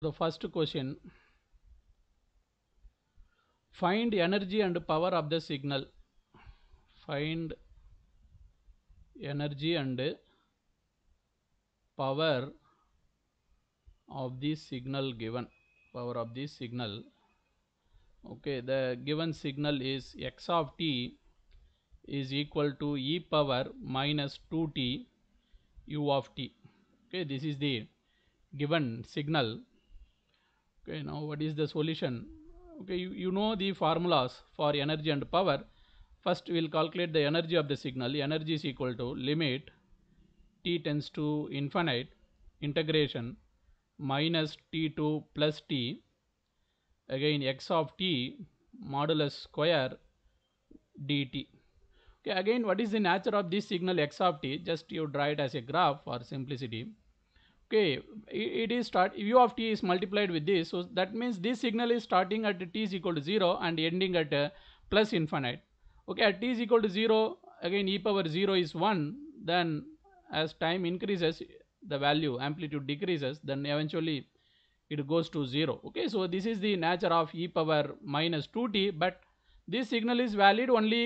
the first question find energy and power of the signal find energy and power of the signal given power of the signal okay the given signal is x of t is equal to e power minus 2t u of t okay this is the given signal okay now what is the solution okay you, you know the formulas for energy and power first we will calculate the energy of the signal energy is equal to limit t tends to infinite integration minus t2 plus t again x of t modulus square dt okay again what is the nature of this signal x of t just you draw it as a graph for simplicity okay it is start u of t is multiplied with this so that means this signal is starting at t is equal to 0 and ending at uh, plus infinite okay at t is equal to 0 again e power 0 is 1 then as time increases the value amplitude decreases then eventually it goes to 0 okay so this is the nature of e power minus 2t but this signal is valid only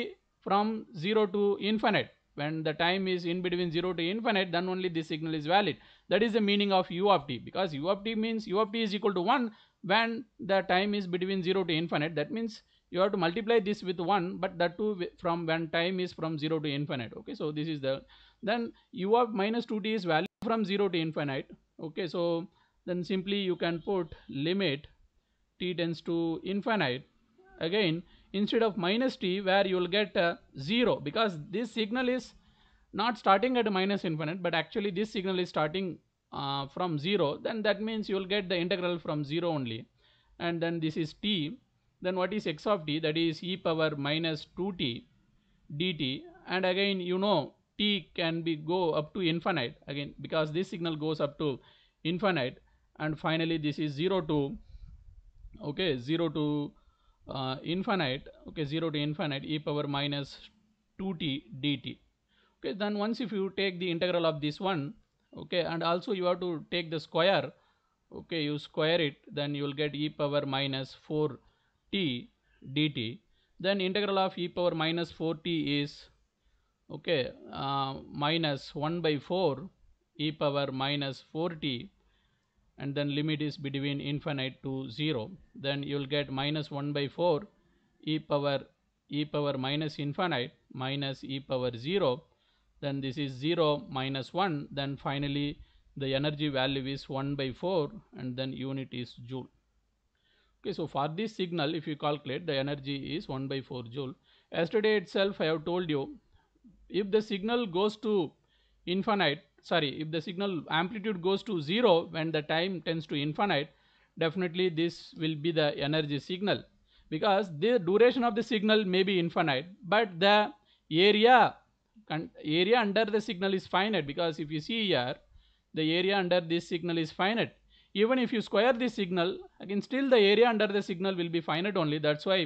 from 0 to infinite when the time is in between 0 to infinite then only this signal is valid that is the meaning of u of t because u of t means u of t is equal to 1 when the time is between 0 to infinite that means you have to multiply this with 1 but that too from when time is from 0 to infinite okay so this is the then u of minus 2t is valid from 0 to infinite okay so then simply you can put limit t tends to infinite again instead of minus t where you will get uh, 0 because this signal is not starting at minus infinite but actually this signal is starting uh, from 0 then that means you will get the integral from 0 only and then this is t then what is x of t that is e power minus 2t dt and again you know t can be go up to infinite again because this signal goes up to infinite and finally this is 0 to okay 0 to uh, infinite okay 0 to infinite e power minus 2t dt okay then once if you take the integral of this one okay and also you have to take the square okay you square it then you will get e power minus 4t dt then integral of e power minus 4t is okay uh, minus 1 by 4 e power minus 4t and then limit is between infinite to 0 then you will get minus 1 by 4 e power e power minus infinite minus e power 0 then this is 0 minus 1 then finally the energy value is 1 by 4 and then unit is joule okay so for this signal if you calculate the energy is 1 by 4 joule yesterday itself I have told you if the signal goes to infinite sorry if the signal amplitude goes to zero when the time tends to infinite definitely this will be the energy signal because the duration of the signal may be infinite but the area area under the signal is finite because if you see here the area under this signal is finite even if you square this signal again still the area under the signal will be finite only that's why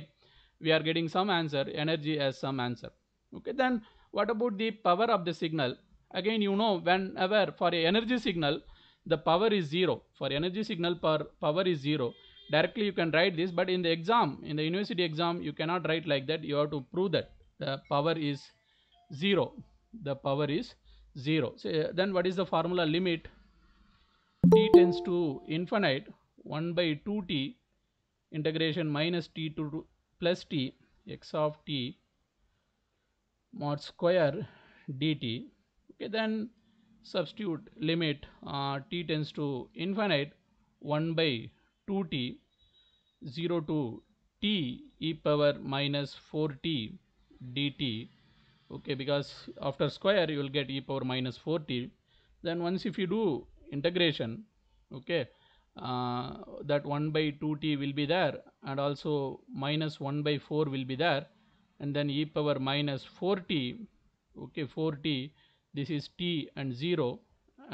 we are getting some answer energy as some answer okay then what about the power of the signal again you know whenever for a energy signal the power is zero for energy signal per power is zero directly you can write this but in the exam in the university exam you cannot write like that you have to prove that the power is zero the power is zero so uh, then what is the formula limit t tends to infinite 1 by 2t integration minus t to plus t x of t mod square dt okay then substitute limit uh, t tends to infinite 1 by 2t 0 to t e power minus 4t dt okay because after square you will get e power minus 4t then once if you do integration okay uh, that 1 by 2t will be there and also minus 1 by 4 will be there and then e power minus 4t okay 4t this is t and 0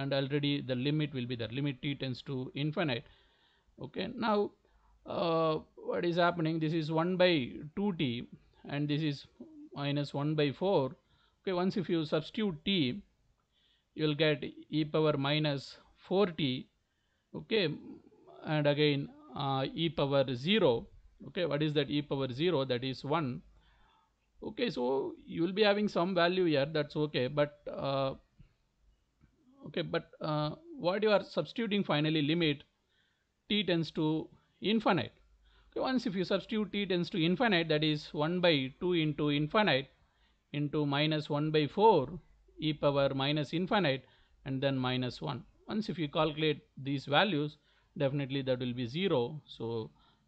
and already the limit will be there limit t tends to infinite okay now uh, what is happening this is 1 by 2t and this is minus 1 by 4 okay once if you substitute t you will get e power minus 4t okay and again uh, e power 0 okay what is that e power 0 that is 1 okay so you will be having some value here that's okay but uh, okay but uh, what you are substituting finally limit t tends to infinite okay, once if you substitute t tends to infinite that is 1 by 2 into infinite into minus 1 by 4 e power minus infinite and then minus 1 once if you calculate these values definitely that will be 0 so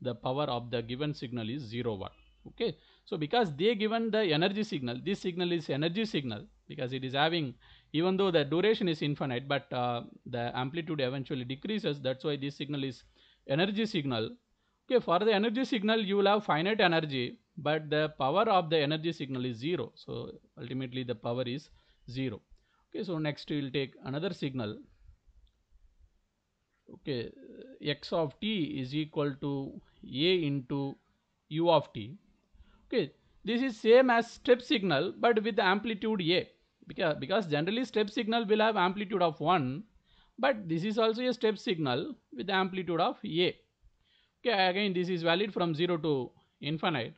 the power of the given signal is 0 1 okay so because they given the energy signal, this signal is energy signal because it is having even though the duration is infinite but uh, the amplitude eventually decreases that's why this signal is energy signal. Okay for the energy signal you will have finite energy but the power of the energy signal is 0 so ultimately the power is 0. Okay so next we will take another signal okay uh, x of t is equal to a into u of t okay this is same as step signal but with amplitude a because, because generally step signal will have amplitude of 1 but this is also a step signal with amplitude of a okay again this is valid from 0 to infinite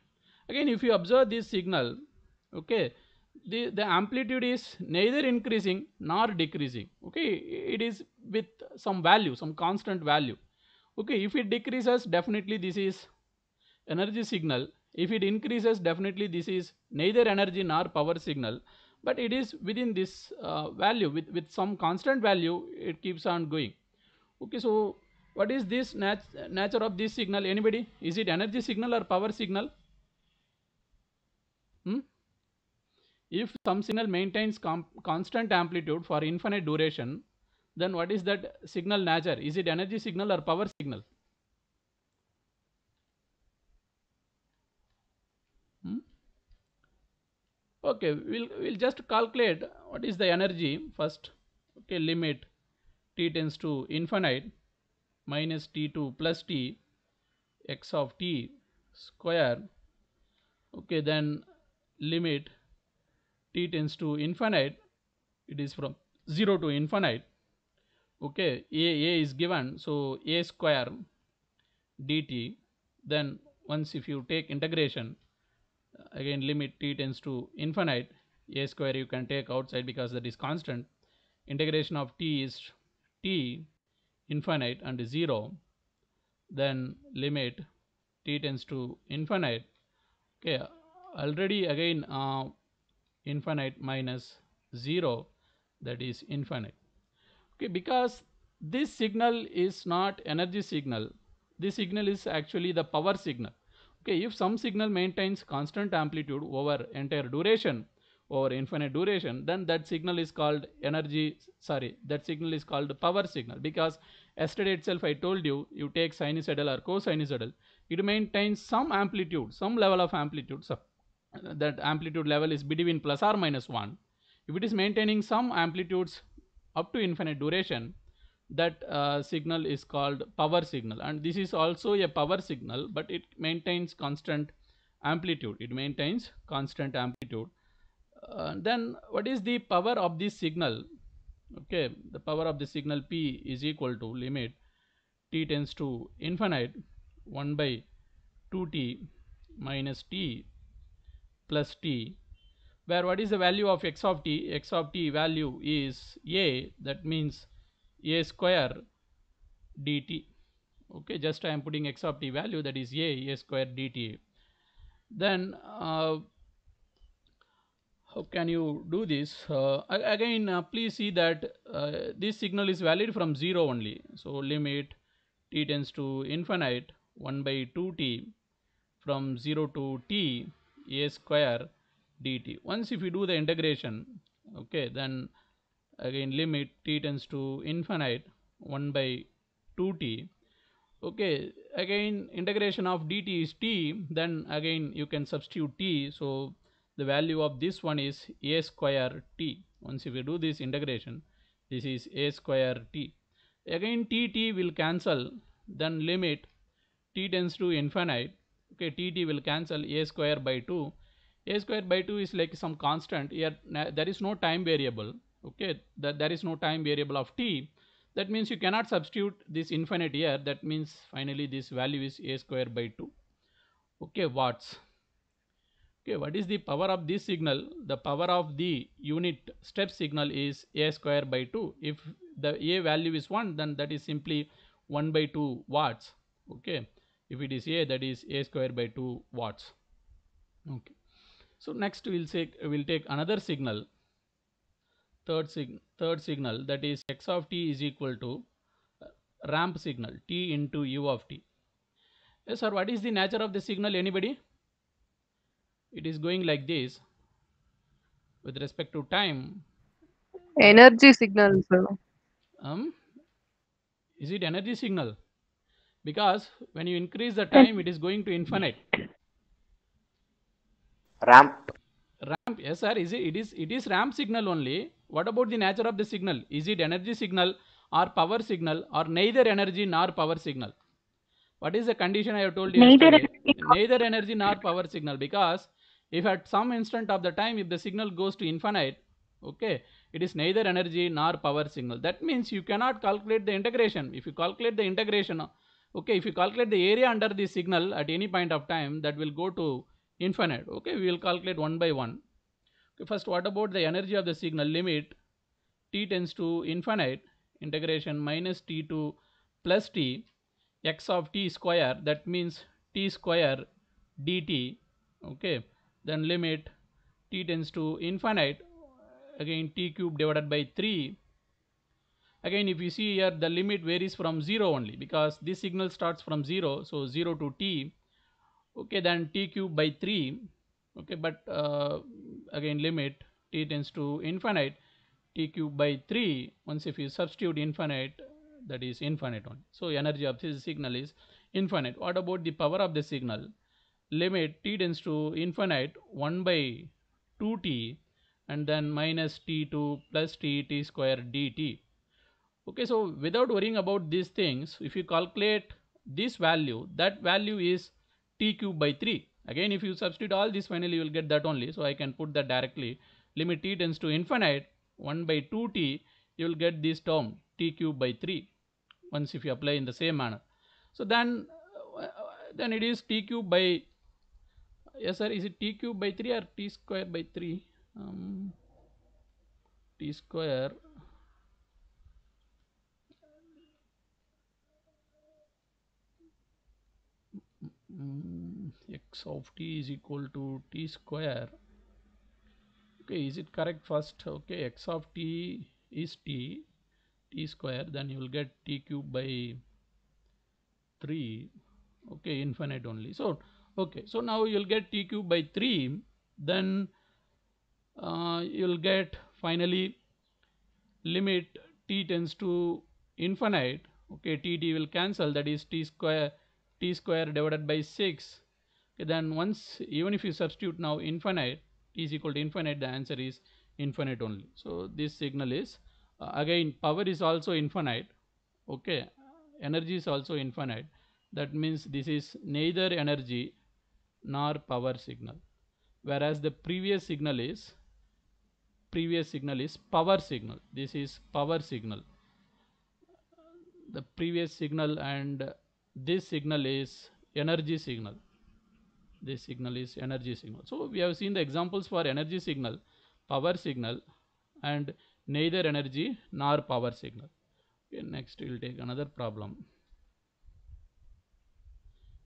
again if you observe this signal okay the, the amplitude is neither increasing nor decreasing okay it is with some value some constant value okay if it decreases definitely this is energy signal if it increases, definitely this is neither energy nor power signal, but it is within this uh, value with, with some constant value, it keeps on going. Okay, so what is this nat nature of this signal? Anybody? Is it energy signal or power signal? Hmm? If some signal maintains constant amplitude for infinite duration, then what is that signal nature? Is it energy signal or power signal? okay we'll we'll just calculate what is the energy first okay limit t tends to infinite minus t2 plus t x of t square okay then limit t tends to infinite it is from 0 to infinite okay a a is given so a square dt then once if you take integration again limit t tends to infinite a square you can take outside because that is constant integration of t is t infinite and 0 then limit t tends to infinite okay already again uh, infinite minus 0 that is infinite okay because this signal is not energy signal this signal is actually the power signal Okay, if some signal maintains constant amplitude over entire duration, over infinite duration, then that signal is called energy, sorry, that signal is called power signal because yesterday itself I told you, you take sinusoidal or cosinusoidal, it maintains some amplitude, some level of amplitude, so that amplitude level is between plus or minus 1. If it is maintaining some amplitudes up to infinite duration, that uh, signal is called power signal and this is also a power signal but it maintains constant amplitude it maintains constant amplitude uh, then what is the power of this signal okay the power of the signal p is equal to limit t tends to infinite 1 by 2t minus t plus t where what is the value of x of t x of t value is a that means a square dt okay just I am putting x of t value that is a a square dt then uh, how can you do this uh, again uh, please see that uh, this signal is valid from 0 only so limit t tends to infinite 1 by 2t from 0 to t a square dt once if you do the integration okay then again limit t tends to infinite 1 by 2t okay again integration of dt is t then again you can substitute t so the value of this one is a square t once if you do this integration this is a square t again t t will cancel then limit t tends to infinite okay t t will cancel a square by 2 a square by 2 is like some constant here there is no time variable okay that there is no time variable of t that means you cannot substitute this infinite here that means finally this value is a square by 2 okay watts okay what is the power of this signal the power of the unit step signal is a square by 2 if the a value is 1 then that is simply 1 by 2 watts okay if it is a that is a square by 2 watts okay so next we'll say we'll take another signal third, sig third signal that is x of t is equal to uh, ramp signal t into u of t. Yes sir what is the nature of the signal anybody? It is going like this with respect to time. Energy signal sir. Um, is it energy signal? Because when you increase the time it is going to infinite. Ramp. Ramp yes sir is it, it is it is ramp signal only what about the nature of the signal? Is it energy signal or power signal or neither energy nor power signal? What is the condition I have told you? Neither, energy. neither energy nor power signal because if at some instant of the time if the signal goes to infinite, okay, it is neither energy nor power signal. That means you cannot calculate the integration. If you calculate the integration, okay, if you calculate the area under the signal at any point of time that will go to infinite, okay, we will calculate one by one first what about the energy of the signal limit t tends to infinite integration minus t to plus t x of t square that means t square dt okay then limit t tends to infinite again t cube divided by 3 again if you see here the limit varies from 0 only because this signal starts from 0 so 0 to t okay then t cube by 3 okay but uh, again limit t tends to infinite t cube by 3 once if you substitute infinite that is infinite only. So energy of this signal is infinite. What about the power of the signal? Limit t tends to infinite 1 by 2t and then minus t to plus t t square dt. Okay, so without worrying about these things, if you calculate this value, that value is t cube by 3 again if you substitute all this finally you will get that only so I can put that directly limit t tends to infinite 1 by 2t you will get this term t cube by 3 once if you apply in the same manner so then uh, then it is t cube by yes sir is it t cube by 3 or t square by 3 um, t square mm. mm x of t is equal to t square okay is it correct first okay x of t is t t square then you will get t cube by 3 okay infinite only so okay so now you'll get t cube by 3 then uh, you'll get finally limit t tends to infinite okay t t will cancel that is t square t square divided by 6 then once even if you substitute now infinite is equal to infinite the answer is infinite only so this signal is uh, again power is also infinite okay energy is also infinite that means this is neither energy nor power signal whereas the previous signal is previous signal is power signal this is power signal the previous signal and this signal is energy signal this signal is energy signal so we have seen the examples for energy signal power signal and neither energy nor power signal okay, next we'll take another problem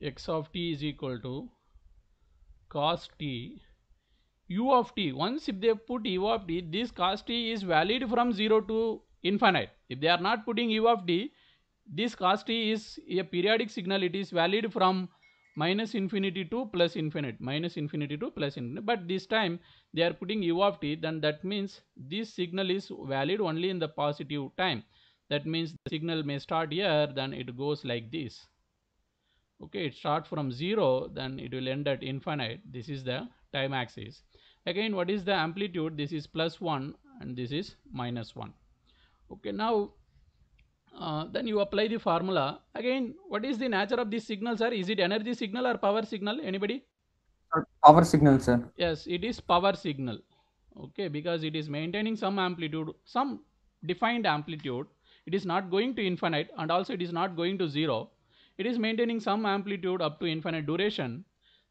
x of t is equal to cos t u of t once if they put u of t this cos t is valid from 0 to infinite if they are not putting u of t this cos t is a periodic signal it is valid from minus infinity to plus infinite minus infinity to plus infinite but this time they are putting u of t then that means this signal is valid only in the positive time that means the signal may start here then it goes like this okay it starts from 0 then it will end at infinite this is the time axis again what is the amplitude this is plus 1 and this is minus 1 okay now uh, then you apply the formula again what is the nature of this signal sir is it energy signal or power signal anybody power signal sir yes it is power signal okay because it is maintaining some amplitude some defined amplitude it is not going to infinite and also it is not going to zero it is maintaining some amplitude up to infinite duration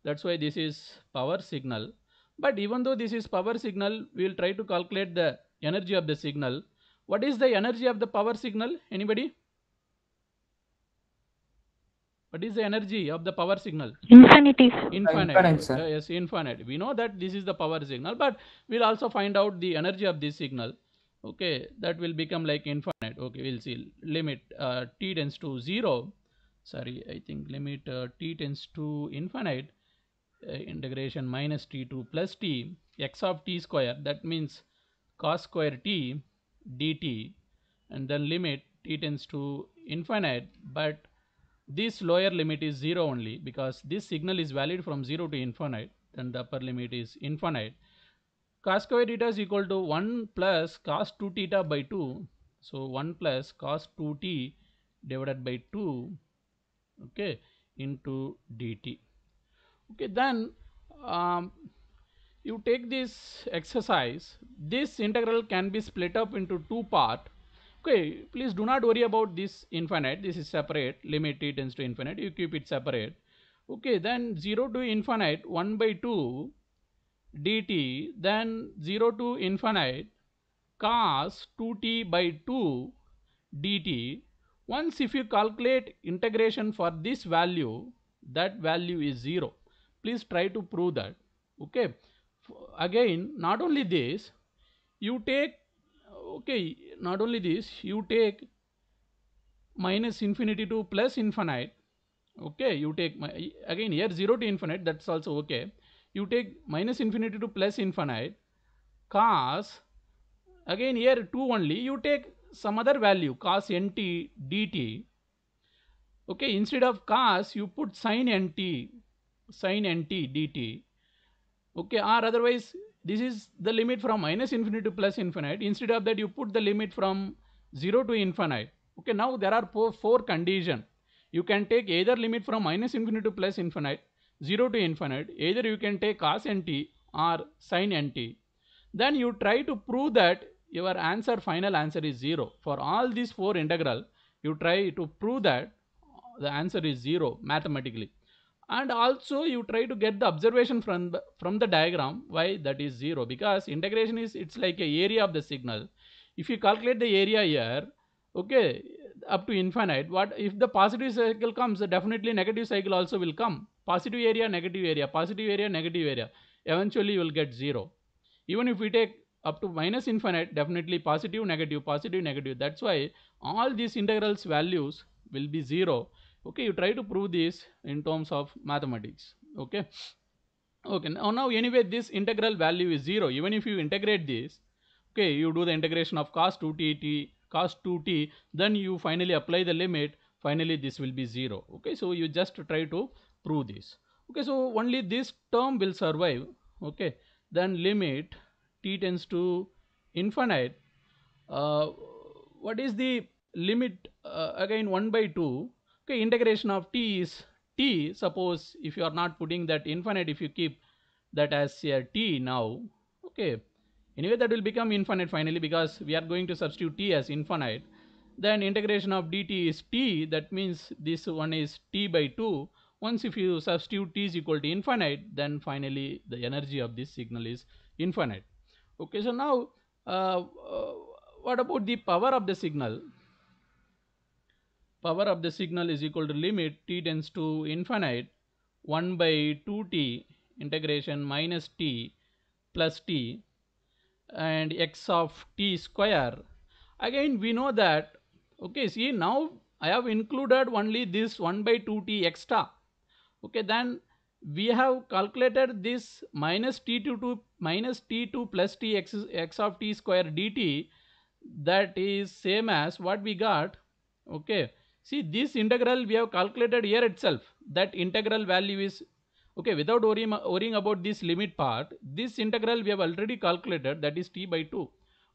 that's why this is power signal but even though this is power signal we will try to calculate the energy of the signal what is the energy of the power signal? Anybody? What is the energy of the power signal? Infinity. Infinite. infinite uh, yes, infinite. We know that this is the power signal, but we'll also find out the energy of this signal. Okay, that will become like infinite. Okay, we'll see. Limit uh, t tends to 0. Sorry, I think limit uh, t tends to infinite. Uh, integration minus t to plus t x of t square. That means cos square t dt and then limit t tends to infinite but this lower limit is 0 only because this signal is valid from 0 to infinite then the upper limit is infinite cos square theta is equal to 1 plus cos 2 theta by 2 so 1 plus cos 2t divided by 2 okay into dt okay then um, you take this exercise this integral can be split up into two part okay please do not worry about this infinite this is separate limit t tends to infinite you keep it separate okay then 0 to infinite 1 by 2 dt then 0 to infinite cos 2t by 2 dt once if you calculate integration for this value that value is 0 please try to prove that okay again not only this you take okay not only this you take minus infinity to plus infinite okay you take my again here 0 to infinite that's also okay you take minus infinity to plus infinite cos again here 2 only you take some other value cos nt dt okay instead of cos you put sin nt sin nt dt okay or otherwise this is the limit from minus infinity to plus infinite instead of that you put the limit from 0 to infinite okay now there are four, four condition you can take either limit from minus infinity to plus infinite 0 to infinite either you can take cos nt or sin nt then you try to prove that your answer final answer is 0 for all these four integral you try to prove that the answer is 0 mathematically and also you try to get the observation from the, from the diagram why that is 0 because integration is it's like a area of the signal if you calculate the area here okay up to infinite what if the positive cycle comes definitely negative cycle also will come positive area negative area positive area negative area eventually you will get 0 even if we take up to minus infinite definitely positive negative positive negative that's why all these integrals values will be 0 okay you try to prove this in terms of mathematics okay okay now, oh, now anyway this integral value is 0 even if you integrate this okay you do the integration of cos 2t t cos 2t then you finally apply the limit finally this will be 0 okay so you just try to prove this okay so only this term will survive okay then limit t tends to infinite uh, what is the limit uh, again 1 by 2 okay integration of t is t suppose if you are not putting that infinite if you keep that as a t now okay anyway that will become infinite finally because we are going to substitute t as infinite then integration of dt is t that means this one is t by 2 once if you substitute t is equal to infinite then finally the energy of this signal is infinite okay so now uh, uh, what about the power of the signal power of the signal is equal to limit t tends to infinite 1 by 2t integration minus t plus t and x of t square again we know that okay see now I have included only this 1 by 2t extra okay then we have calculated this minus t to, to minus t to plus t x, x of t square dt that is same as what we got okay See this integral we have calculated here itself that integral value is okay without worrying, worrying about this limit part this integral we have already calculated that is t by 2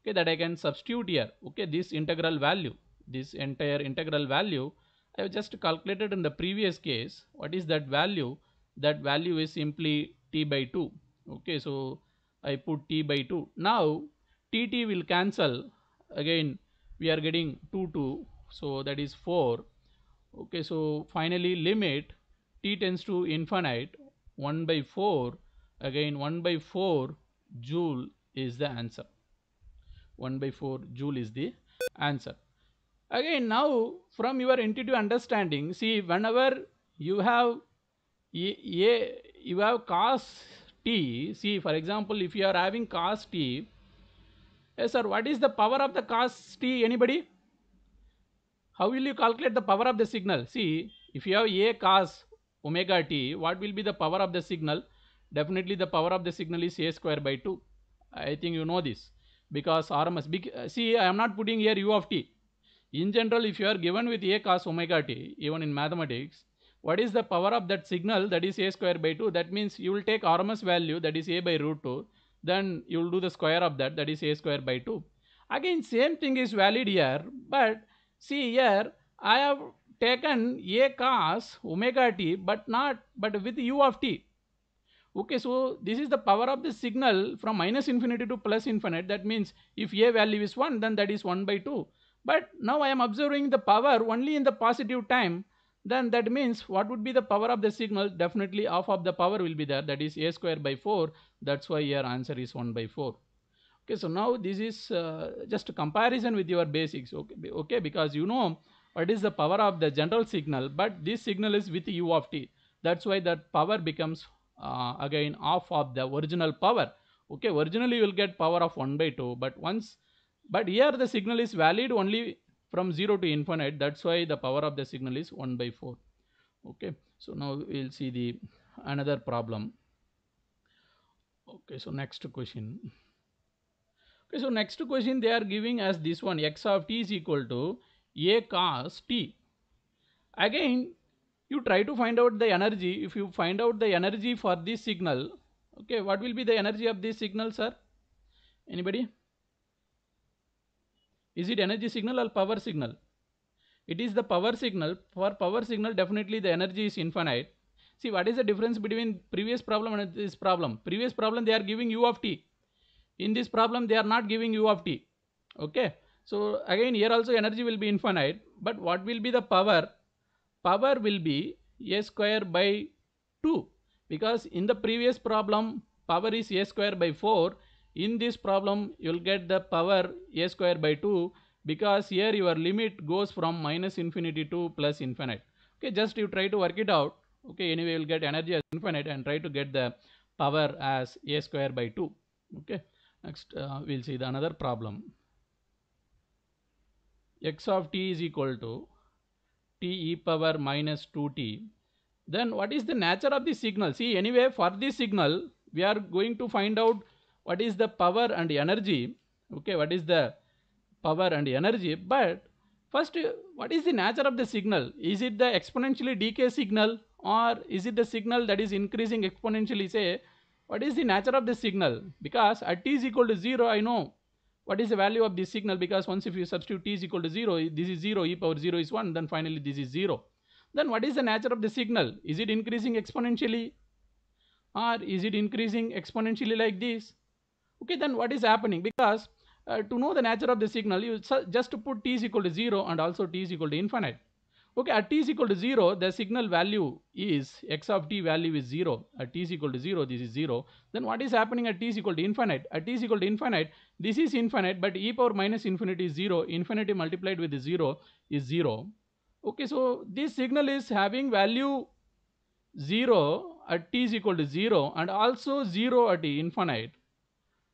okay that I can substitute here okay this integral value this entire integral value I have just calculated in the previous case what is that value that value is simply t by 2 okay so I put t by 2 now tt will cancel again we are getting 2 to so that is 4 okay so finally limit t tends to infinite 1 by 4 again 1 by 4 joule is the answer 1 by 4 joule is the answer again now from your intuitive understanding see whenever you have a, you have cos t see for example if you are having cos t yes sir what is the power of the cos t anybody how will you calculate the power of the signal? See, if you have A cos omega t, what will be the power of the signal? Definitely the power of the signal is A square by 2. I think you know this because R must be, see I am not putting here U of t. In general, if you are given with A cos omega t, even in mathematics, what is the power of that signal that is a square by 2 that means you will take RMS value that is a by root 2 then you will do the square of that that is a square by 2 again same thing is valid here but see here I have taken a cos omega t but not but with u of t okay so this is the power of the signal from minus infinity to plus infinite that means if a value is 1 then that is 1 by 2 but now I am observing the power only in the positive time then that means what would be the power of the signal definitely half of the power will be there that is a square by 4 that's why your answer is 1 by 4 okay so now this is uh, just a comparison with your basics okay okay because you know what is the power of the general signal but this signal is with u of t that's why that power becomes uh, again half of the original power okay originally you will get power of 1 by 2 but once but here the signal is valid only from 0 to infinite that's why the power of the signal is 1 by 4 okay so now we'll see the another problem okay so next question Okay, so next question they are giving as this one x of t is equal to a cos t. Again, you try to find out the energy. If you find out the energy for this signal, okay, what will be the energy of this signal, sir? Anybody? Is it energy signal or power signal? It is the power signal. For power signal, definitely the energy is infinite. See, what is the difference between previous problem and this problem? Previous problem, they are giving u of t in this problem they are not giving u of t okay so again here also energy will be infinite but what will be the power power will be a square by 2 because in the previous problem power is a square by 4 in this problem you will get the power a square by 2 because here your limit goes from minus infinity to plus infinite okay just you try to work it out okay anyway you'll get energy as infinite and try to get the power as a square by 2 okay Next, uh, we'll see the another problem. x of t is equal to t e power minus 2t. Then what is the nature of the signal? See, anyway, for this signal, we are going to find out what is the power and energy. Okay, what is the power and energy? But first, what is the nature of the signal? Is it the exponentially decay signal or is it the signal that is increasing exponentially, say, what is the nature of this signal because at t is equal to 0 I know what is the value of this signal because once if you substitute t is equal to 0 this is 0 e power 0 is 1 then finally this is 0 then what is the nature of the signal is it increasing exponentially or is it increasing exponentially like this okay then what is happening because uh, to know the nature of the signal you just to put t is equal to 0 and also t is equal to infinite Okay, at t is equal to 0, the signal value is x of t value is 0. At t is equal to 0, this is 0. Then what is happening at t is equal to infinite? At t is equal to infinite, this is infinite, but e power minus infinity is 0. Infinity multiplied with 0 is 0. Okay, so this signal is having value 0 at t is equal to 0 and also 0 at infinite.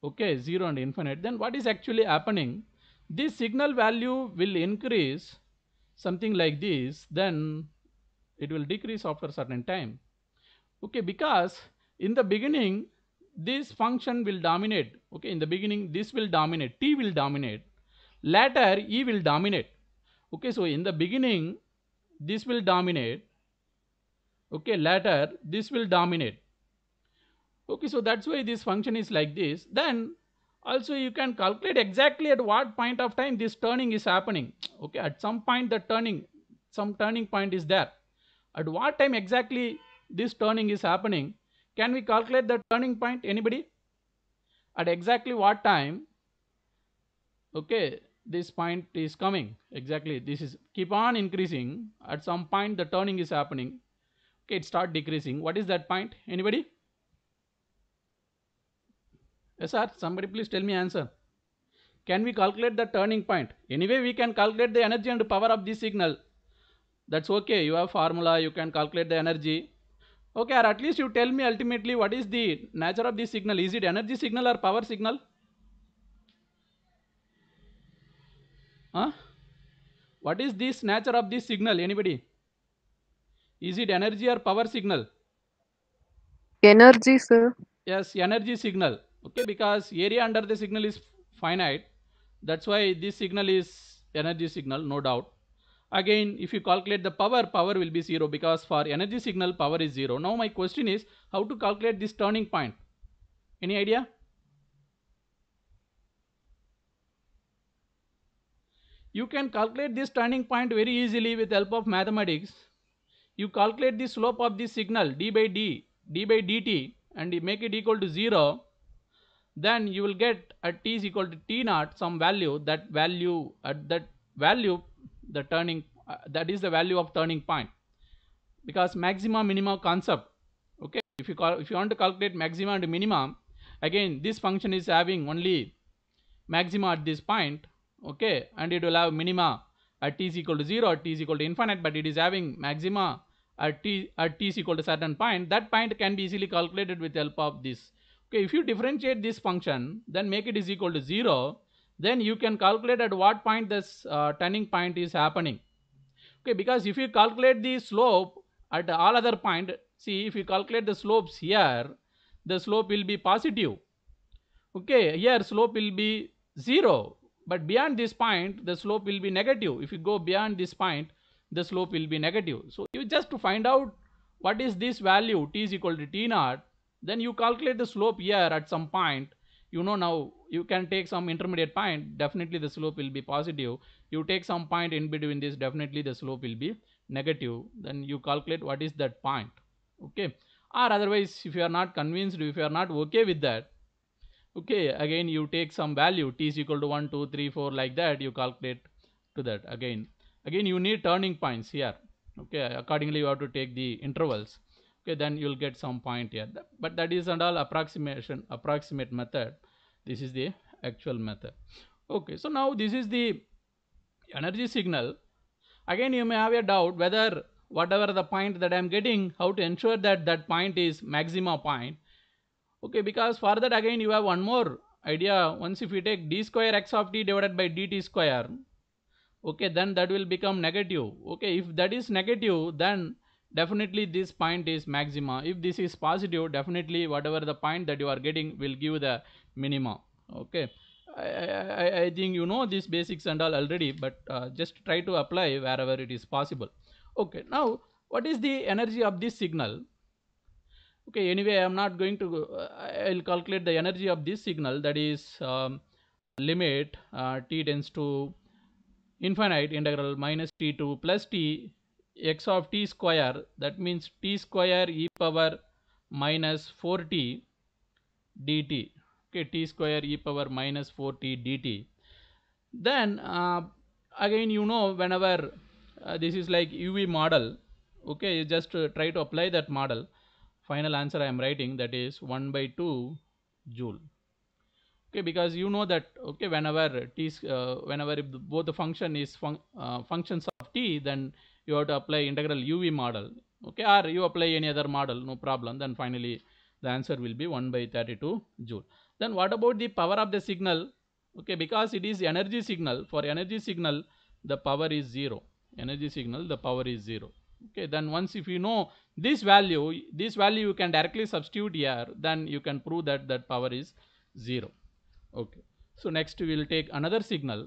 Okay, 0 and infinite. Then what is actually happening? This signal value will increase something like this then it will decrease after a certain time okay because in the beginning this function will dominate okay in the beginning this will dominate t will dominate later e will dominate okay so in the beginning this will dominate okay later this will dominate okay so that's why this function is like this then also you can calculate exactly at what point of time this turning is happening okay at some point the turning some turning point is there at what time exactly this turning is happening can we calculate the turning point anybody at exactly what time okay this point is coming exactly this is keep on increasing at some point the turning is happening okay it start decreasing what is that point anybody Yes, sir. Somebody please tell me answer. Can we calculate the turning point? Anyway, we can calculate the energy and power of this signal. That's okay. You have formula. You can calculate the energy. Okay, or at least you tell me ultimately what is the nature of this signal. Is it energy signal or power signal? Huh? What is this nature of this signal? Anybody? Is it energy or power signal? Energy, sir. Yes, energy signal okay because area under the signal is finite that's why this signal is energy signal no doubt again if you calculate the power power will be zero because for energy signal power is zero now my question is how to calculate this turning point any idea you can calculate this turning point very easily with help of mathematics you calculate the slope of this signal d by d d by dt and you make it equal to 0 then you will get at t is equal to t naught some value that value at that value the turning uh, that is the value of turning point because maximum minimum concept okay if you call if you want to calculate maximum and minimum, again this function is having only maxima at this point okay and it will have minima at t is equal to 0 at t is equal to infinite but it is having maxima at t at t is equal to certain point that point can be easily calculated with help of this Okay, if you differentiate this function, then make it is equal to 0, then you can calculate at what point this uh, turning point is happening. Okay, because if you calculate the slope at all other point, see if you calculate the slopes here, the slope will be positive. Okay, here slope will be 0, but beyond this point, the slope will be negative. If you go beyond this point, the slope will be negative. So you just to find out what is this value t is equal to t naught, then you calculate the slope here at some point you know now you can take some intermediate point definitely the slope will be positive you take some point in between this definitely the slope will be negative then you calculate what is that point okay or otherwise if you are not convinced if you are not okay with that okay again you take some value t is equal to 1 2 3 4 like that you calculate to that again again you need turning points here okay accordingly you have to take the intervals okay then you'll get some point here but that is and all approximation approximate method this is the actual method okay so now this is the energy signal again you may have a doubt whether whatever the point that i'm getting how to ensure that that point is maxima point okay because for that again you have one more idea once if you take d square x of t divided by dt square okay then that will become negative okay if that is negative then definitely this point is maxima if this is positive definitely whatever the point that you are getting will give the minima okay I, I, I think you know these basics and all already but uh, just try to apply wherever it is possible okay now what is the energy of this signal okay anyway I am not going to uh, I will calculate the energy of this signal that is um, limit uh, t tends to infinite integral minus t to plus t x of t square that means t square e power minus 4t dt okay t square e power minus 4t dt then uh, again you know whenever uh, this is like uv model okay you just uh, try to apply that model final answer i am writing that is 1 by 2 joule okay because you know that okay whenever t uh, whenever if the, both the function is fun uh, functions of t then you have to apply integral uv model okay or you apply any other model no problem then finally the answer will be 1 by 32 joule then what about the power of the signal okay because it is energy signal for energy signal the power is zero energy signal the power is zero okay then once if you know this value this value you can directly substitute here then you can prove that that power is zero okay so next we will take another signal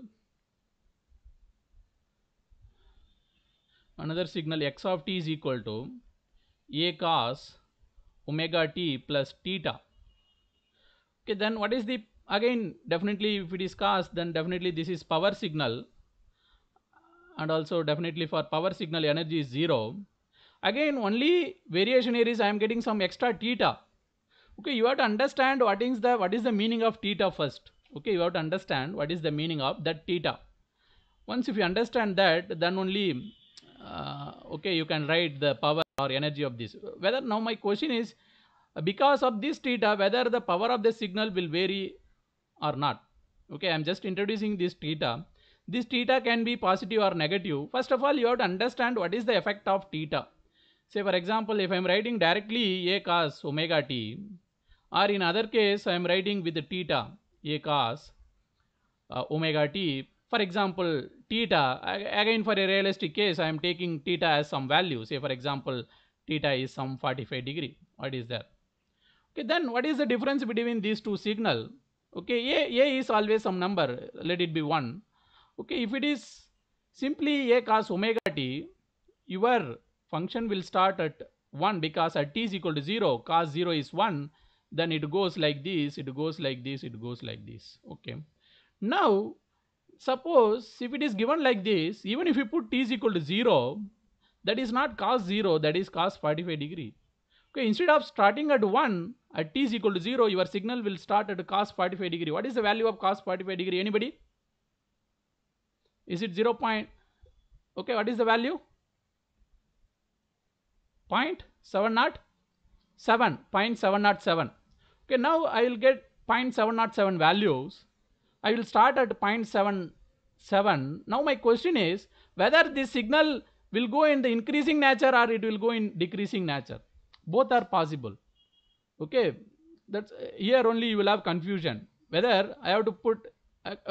another signal x of t is equal to a cos omega t plus theta okay then what is the again definitely if it is cos then definitely this is power signal and also definitely for power signal energy is zero again only variation here is I am getting some extra theta okay you have to understand what is the what is the meaning of theta first okay you have to understand what is the meaning of that theta once if you understand that then only uh, okay you can write the power or energy of this whether now my question is because of this theta whether the power of the signal will vary or not okay i'm just introducing this theta this theta can be positive or negative first of all you have to understand what is the effect of theta say for example if i'm writing directly a cos omega t or in other case i'm writing with the theta a cos uh, omega t for example theta again for a realistic case I am taking theta as some value say for example theta is some 45 degree what is there okay then what is the difference between these two signal okay a, a is always some number let it be 1 okay if it is simply a cos omega t your function will start at 1 because at t is equal to 0 cos 0 is 1 then it goes like this it goes like this it goes like this okay now suppose if it is given like this even if you put t is equal to 0 that is not cos 0 that is cos 45 degree okay instead of starting at 1 at t is equal to 0 your signal will start at cos 45 degree what is the value of cos 45 degree anybody is it 0 point okay what is the value point 7 not not 7 okay now I will get point 7 not 7 values I will start at 0.77. Now my question is whether this signal will go in the increasing nature or it will go in decreasing nature. Both are possible. Okay. That's here only you will have confusion whether I have to put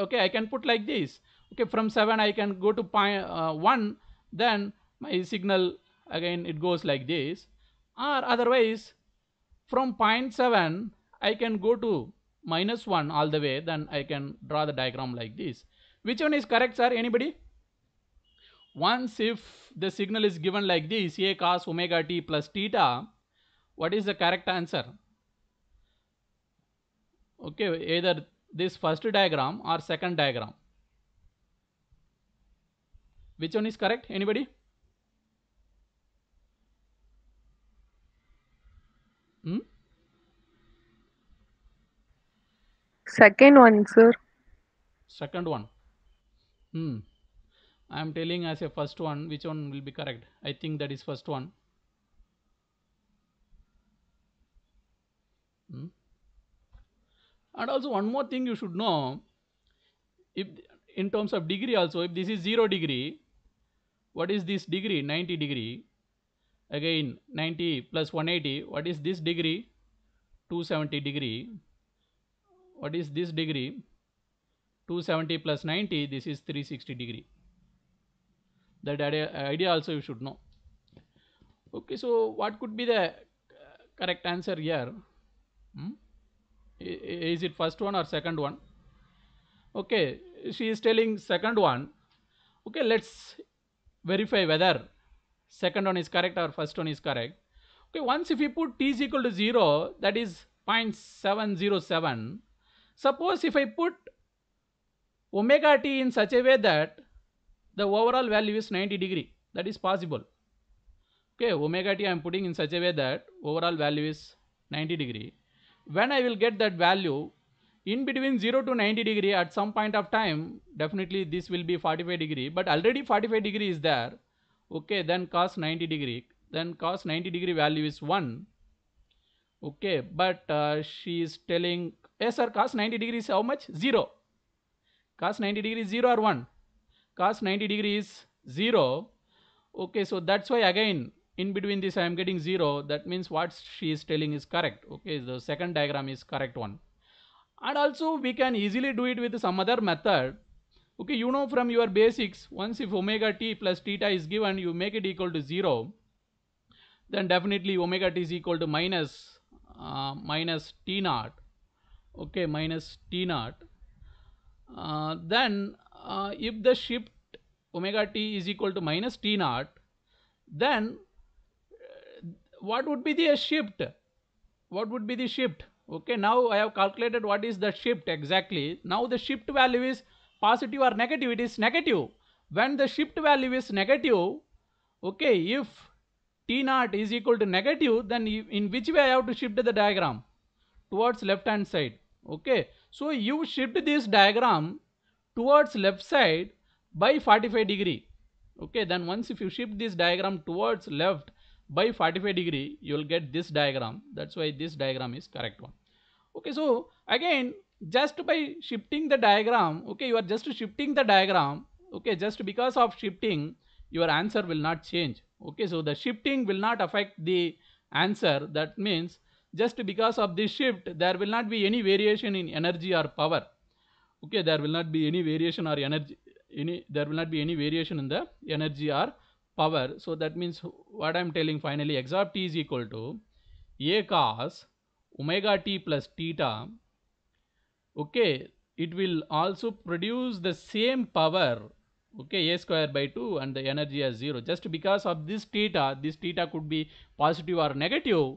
okay I can put like this okay from 7 I can go to point, uh, 1 then my signal again it goes like this or otherwise from point 0.7 I can go to minus 1 all the way then I can draw the diagram like this which one is correct sir anybody once if the signal is given like this a cos omega t plus theta what is the correct answer okay either this first diagram or second diagram which one is correct anybody Second one, sir. Second one. Hmm. I am telling as a first one, which one will be correct? I think that is first one. Hmm. And also one more thing you should know, if in terms of degree also, if this is 0 degree, what is this degree? 90 degree. Again, 90 plus 180, what is this degree? 270 degree what is this degree 270 plus 90 this is 360 degree that idea also you should know okay so what could be the uh, correct answer here hmm? is it first one or second one okay she is telling second one okay let's verify whether second one is correct or first one is correct okay once if you put t is equal to 0 that is 0.707 Suppose if I put omega t in such a way that the overall value is 90 degree that is possible okay omega t I am putting in such a way that overall value is 90 degree when I will get that value in between 0 to 90 degree at some point of time definitely this will be 45 degree but already 45 degree is there okay then cos 90 degree then cos 90 degree value is 1 okay but uh, she is telling Yes sir, cos 90 degree is how much? 0. Cos 90 degree is 0 or 1? Cos 90 degree is 0. Okay, so that's why again in between this I am getting 0. That means what she is telling is correct. Okay, the second diagram is correct one. And also we can easily do it with some other method. Okay, you know from your basics, once if omega t plus theta is given, you make it equal to 0. Then definitely omega t is equal to minus, uh, minus t naught okay minus t naught uh, then uh, if the shift omega t is equal to minus t naught then uh, what would be the shift what would be the shift okay now I have calculated what is the shift exactly now the shift value is positive or negative it is negative when the shift value is negative okay if t naught is equal to negative then in which way I have to shift the diagram towards left hand side okay so you shift this diagram towards left side by 45 degree okay then once if you shift this diagram towards left by 45 degree you will get this diagram that's why this diagram is correct one okay so again just by shifting the diagram okay you are just shifting the diagram okay just because of shifting your answer will not change okay so the shifting will not affect the answer that means just because of this shift there will not be any variation in energy or power okay there will not be any variation or energy any there will not be any variation in the energy or power so that means what i'm telling finally x of t is equal to a cos omega t plus theta okay it will also produce the same power okay a square by 2 and the energy as 0 just because of this theta this theta could be positive or negative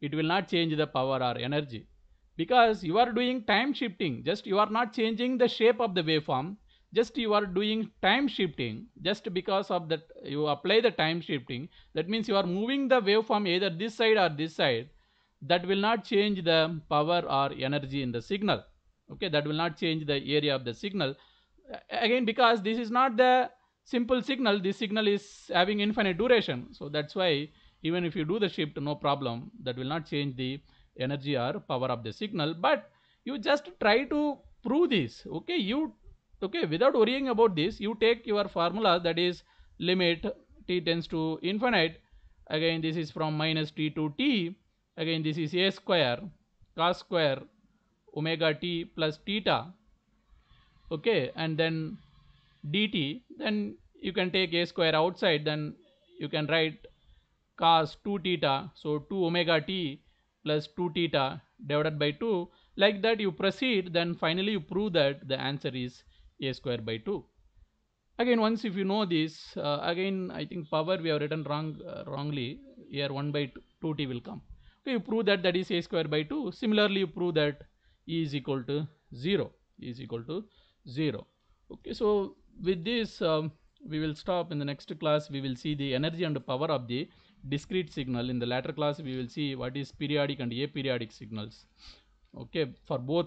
it will not change the power or energy because you are doing time shifting just you are not changing the shape of the waveform just you are doing time shifting just because of that you apply the time shifting that means you are moving the waveform either this side or this side that will not change the power or energy in the signal okay that will not change the area of the signal again because this is not the simple signal this signal is having infinite duration so that's why even if you do the shift no problem that will not change the energy or power of the signal but you just try to prove this okay you okay without worrying about this you take your formula that is limit t tends to infinite again this is from minus t to t again this is a square cos square omega t plus theta okay and then dt then you can take a square outside then you can write cos 2 theta so 2 omega t plus 2 theta divided by 2 like that you proceed then finally you prove that the answer is a square by 2 again once if you know this uh, again I think power we have written wrong uh, wrongly here 1 by 2 t will come okay you prove that that is a square by 2 similarly you prove that e is equal to 0 e is equal to 0 okay so with this um, we will stop in the next class we will see the energy and power of the discrete signal. In the latter class, we will see what is periodic and aperiodic signals. Okay, for both